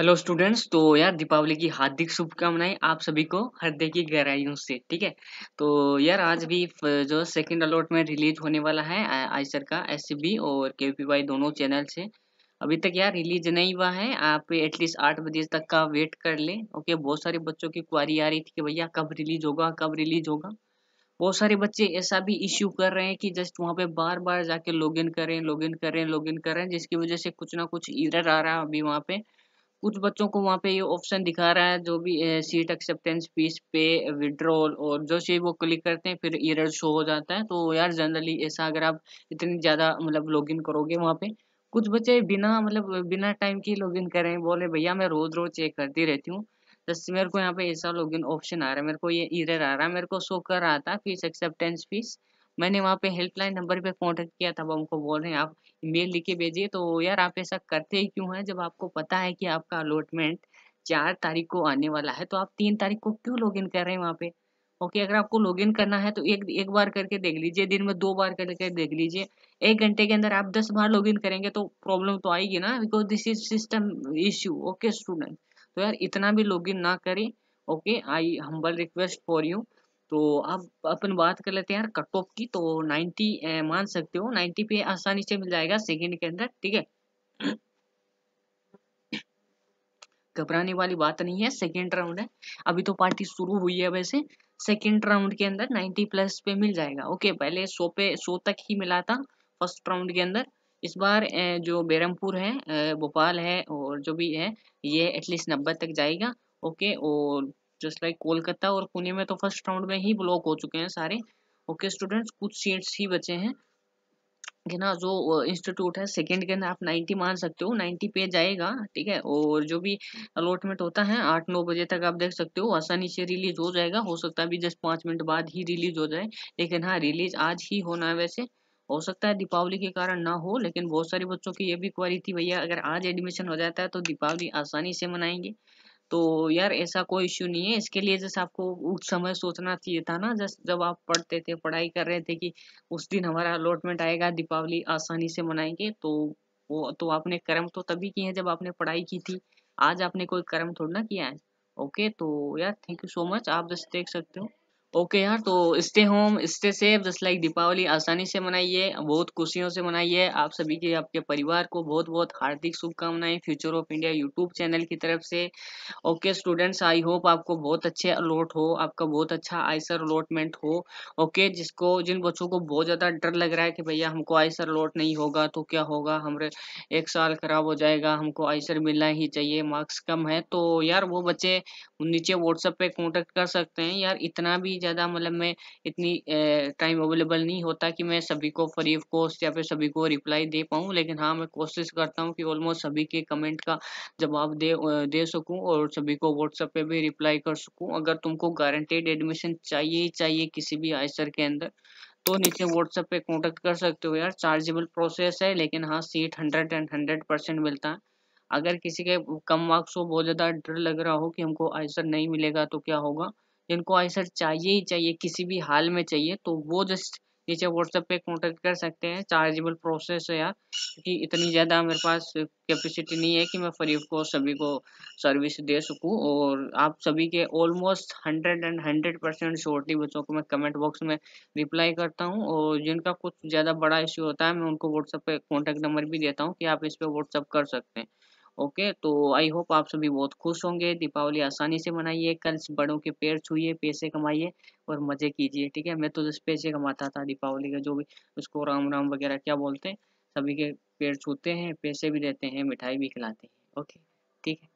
hello students तो यार दीपावली की हार्दिक शुभकामनाएं आप सभी को हृदय की गहराइयों से ठीक है तो यार आज भी जो सेकंड अलॉट में रिलीज होने वाला है आईसर का एस और के दोनों चैनल से अभी तक यार रिलीज नहीं हुआ है आप एटलीस्ट आठ बजे तक का वेट कर लें ओके बहुत सारे बच्चों की क्वारी आ रही थी कि भैया कब रिलीज होगा कब रिलीज होगा बहुत सारे बच्चे ऐसा भी इश्यू कर रहे हैं कि जस्ट वहाँ पे बार बार जाके लॉग इन करें लॉग इन करें लॉग इन करें जिसकी वजह से कुछ ना कुछ इधर आ रहा है अभी वहाँ पे कुछ बच्चों को वहाँ पे ये ऑप्शन दिखा रहा है जो भी सीट एक्सेप्टेंस फीस पे विड्रॉल और जो चीज़ वो क्लिक करते हैं फिर ईर शो हो जाता है तो यार जनरली ऐसा अगर आप इतनी ज़्यादा मतलब लॉगिन करोगे वहाँ पे कुछ बच्चे बिना मतलब बिना टाइम लॉग लॉगिन करें बोले भैया मैं रोज़ रोज़ चेक करती रहती हूँ बस मेरे को यहाँ पे ऐसा लॉगिन ऑप्शन आ रहा है मेरे को ये ईर आ रहा है मेरे को शो कर रहा था फीस एक्सेप्टेंस फीस मैंने वहाँ पे हेल्पलाइन नंबर पे कॉन्टेक्ट किया था वो हमको बोल रहे हैं आप मेल लिख के भेजिए तो यार आप ऐसा करते ही क्यों हैं जब आपको पता है कि आपका अलॉटमेंट चार तारीख को आने वाला है तो आप तीन तारीख को क्यों लॉग इन कर रहे हैं वहाँ पे ओके अगर आपको लॉग इन करना है तो एक एक बार करके देख लीजिए दिन में दो बार करके देख लीजिए एक घंटे के अंदर आप दस बार लॉग इन करेंगे तो प्रॉब्लम तो आएगी ना because this is system issue okay student तो यार इतना भी लॉग इन ना करें okay I humble request for you तो अब अपन बात कर लेते हैं यार कट ऑफ की तो 90 मान सकते हो 90 पे आसानी से मिल जाएगा सेकेंड के अंदर ठीक है घबराने वाली बात नहीं है सेकेंड राउंड है अभी तो पार्टी शुरू हुई है वैसे सेकेंड राउंड के अंदर 90 प्लस पे मिल जाएगा ओके पहले 100 पे 100 तक ही मिला था फर्स्ट राउंड के अंदर इस बार जो बेरमपुर है भोपाल है और जो भी है ये एटलीस्ट नब्बे तक जाएगा ओके और जस्ट लाइक कोलकाता और पुणे में तो फर्स्ट राउंड में ही ब्लॉक हो चुके हैं सारे ओके okay, स्टूडेंट्स कुछ सीट्स ही बचे हैं कि ना जो इंस्टीट्यूट है सेकंड के अंदर आप 90 मान सकते हो 90 पे जाएगा ठीक है और जो भी अलॉटमेंट होता है आठ नौ बजे तक आप देख सकते हो आसानी से रिलीज हो जाएगा हो सकता है अभी जस्ट पाँच मिनट बाद ही रिलीज हो जाए लेकिन हाँ रिलीज आज ही होना है वैसे हो सकता है दीपावली के कारण ना हो लेकिन बहुत सारे बच्चों की ये भी क्वारी थी भैया अगर आज एडमिशन हो जाता है तो दीपावली आसानी से मनाएंगे तो यार ऐसा कोई इश्यू नहीं है इसके लिए जैसे आपको उस समय सोचना चाहिए था ना जैसे जब आप पढ़ते थे पढ़ाई कर रहे थे कि उस दिन हमारा अलॉटमेंट आएगा दीपावली आसानी से मनाएंगे तो वो तो आपने कर्म तो तभी किए हैं जब आपने पढ़ाई की थी आज आपने कोई कर्म थोड़ा ना किया है ओके तो यार थैंक यू सो मच आप जैसे देख सकते हो ओके यार तो stay home stay safe just like Deepawali आसानी से मनाइए बहुत खुशियों से मनाइए आप सभी के आपके परिवार को बहुत बहुत हार्दिक शुभकामनाएं future of India YouTube channel की तरफ से ओके स्टूडेंट्स आई होप आपको बहुत अच्छे अलॉट हो आपका बहुत अच्छा आयसर अलॉटमेंट हो ओके जिसको जिन बच्चों को बहुत ज़्यादा डर लग रहा है कि भैया हमको आयसर अलॉट नहीं होगा तो क्या होगा हमारे एक साल खराब हो जाएगा हमको आयसर मिलना ही चाहिए मार्क्स कम है तो यार वो बच्चे नीचे व्हाट्सएप पर कॉन्टेक्ट कर सकते हैं यार इतना भी ज़्यादा मतलब मैं इतनी टाइम अवेलेबल नहीं होता कि मैं सभी को फ्री ऑफ कॉस्ट या फिर सभी को रिप्लाई दे पाऊँ लेकिन हाँ मैं कोशिश करता हूँ कि ऑलमोस्ट सभी के कमेंट का जवाब दे दे सकूँ और सभी को व्हाट्सएप पे भी रिप्लाई कर सकूँ अगर तुमको गारंटेड एडमिशन चाहिए ही चाहिए किसी भी आयसर के अंदर तो नीचे व्हाट्सएप पे कॉन्टेक्ट कर सकते हो यार चार्जेबल प्रोसेस है लेकिन हाँ seat hundred and hundred percent मिलता है अगर किसी के कम मार्क्स हो बहुत ज़्यादा डर लग रहा हो कि हमको आंसर नहीं मिलेगा तो क्या होगा जिनको आंसर चाहिए ही चाहिए किसी भी हाल में चाहिए तो वो जस्ट नीचे व्हाट्सएप पे कॉन्टेक्ट कर सकते हैं चार्जेबल प्रोसेस है यार क्योंकि इतनी ज़्यादा मेरे पास कैपेसिटी नहीं है कि मैं फ्री को सभी को सर्विस दे सकूं और आप सभी के almost hundred and hundred percent shortly बच्चों को मैं कमेंट बॉक्स में रिप्लाई करता हूं और जिनका कुछ ज़्यादा बड़ा इश्यू होता है मैं उनको व्हाट्सएप पर कॉन्टैक्ट नंबर भी देता हूँ कि आप इस पर व्हाट्सअप कर सकते हैं ओके तो आई होप आप सभी बहुत खुश होंगे दीपावली आसानी से मनाइए कल बड़ों के पैर छूए पैसे कमाइए और मजे कीजिए ठीक है मैं तो जिस पैसे कमाता था दीपावली का जो भी उसको राम राम वगैरह क्या बोलते हैं सभी के पैर छूते हैं पैसे भी देते हैं मिठाई भी खिलाते हैं ओके ठीक है